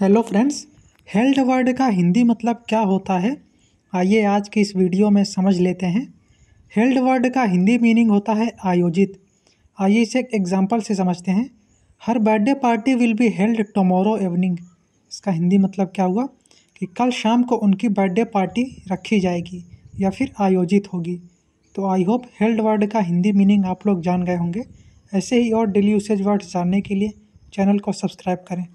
hello friends held word का हिंदी मतलब क्या होता है आइए आज की इस वीडियो में समझ लेते हैं हेल्ड वर्ड का हिंदी मीनिंग होता है आयोजित आइए इसे एक एग्जाम्पल से समझते हैं her birthday party will be held tomorrow evening इसका हिंदी मतलब क्या हुआ कि कल शाम को उनकी बर्थडे पार्टी रखी जाएगी या फिर आयोजित होगी तो आई होप हेल्ड वर्ड का हिंदी मीनिंग आप लोग जान गए होंगे ऐसे ही और डेली यूसेज वर्ड्स जानने के लिए चैनल को सब्सक्राइब करें